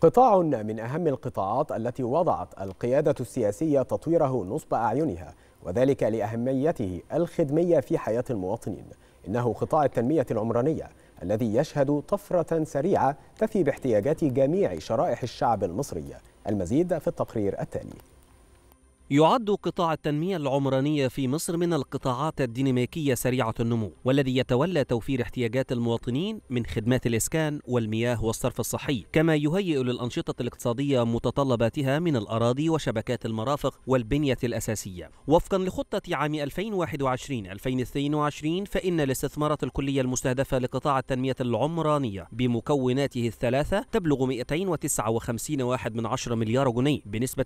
قطاع من أهم القطاعات التي وضعت القيادة السياسية تطويره نصب أعينها وذلك لأهميته الخدمية في حياة المواطنين إنه قطاع التنمية العمرانية الذي يشهد طفرة سريعة تفي باحتياجات جميع شرائح الشعب المصري المزيد في التقرير التالي يعد قطاع التنمية العمرانية في مصر من القطاعات الديناميكية سريعة النمو والذي يتولى توفير احتياجات المواطنين من خدمات الإسكان والمياه والصرف الصحي كما يهيئ للأنشطة الاقتصادية متطلباتها من الأراضي وشبكات المرافق والبنية الأساسية وفقا لخطة عام 2021-2022 فإن الاستثمارات الكلية المستهدفة لقطاع التنمية العمرانية بمكوناته الثلاثة تبلغ 259.1 مليار جنيه بنسبة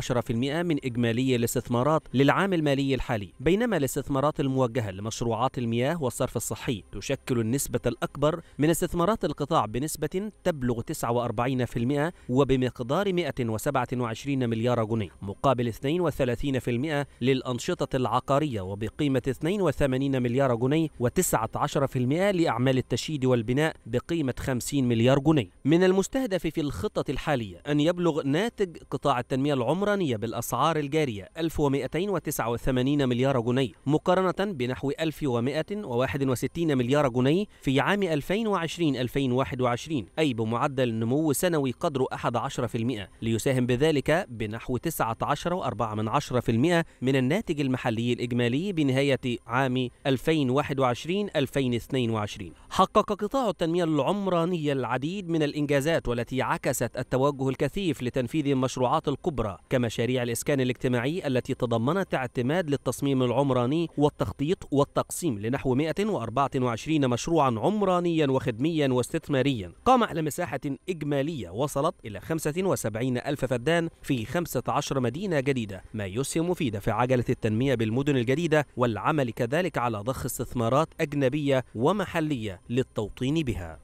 20.7% من إجمالي الاستثمارات للعام المالي الحالي بينما الاستثمارات الموجهة لمشروعات المياه والصرف الصحي تشكل النسبة الأكبر من استثمارات القطاع بنسبة تبلغ 49% وبمقدار 127 مليار جنيه مقابل 32% للأنشطة العقارية وبقيمة 82 مليار جنيه و19% لأعمال التشييد والبناء بقيمة 50 مليار جنيه من المستهدف في الخطة الحالية أن يبلغ ناتج قطاع التنمية العمرانية بال الأسعار الجارية 1289 مليار جنيه مقارنة بنحو 1161 مليار جنيه في عام 2020-2021 أي بمعدل نمو سنوي قدره 11% ليساهم بذلك بنحو 19.4% من الناتج المحلي الإجمالي بنهاية عام 2021-2022 حقق قطاع التنمية العمرانية العديد من الإنجازات والتي عكست التوجه الكثيف لتنفيذ المشروعات الكبرى كمشاريع الإسكان الاجتماعي التي تضمنت اعتماد للتصميم العمراني والتخطيط والتقسيم لنحو 124 مشروعا عمرانيا وخدميا واستثماريا قام على مساحة إجمالية وصلت إلى 75 ألف فدان في 15 مدينة جديدة ما يسهم في دفع عجلة التنمية بالمدن الجديدة والعمل كذلك على ضخ استثمارات أجنبية ومحلية للتوطين بها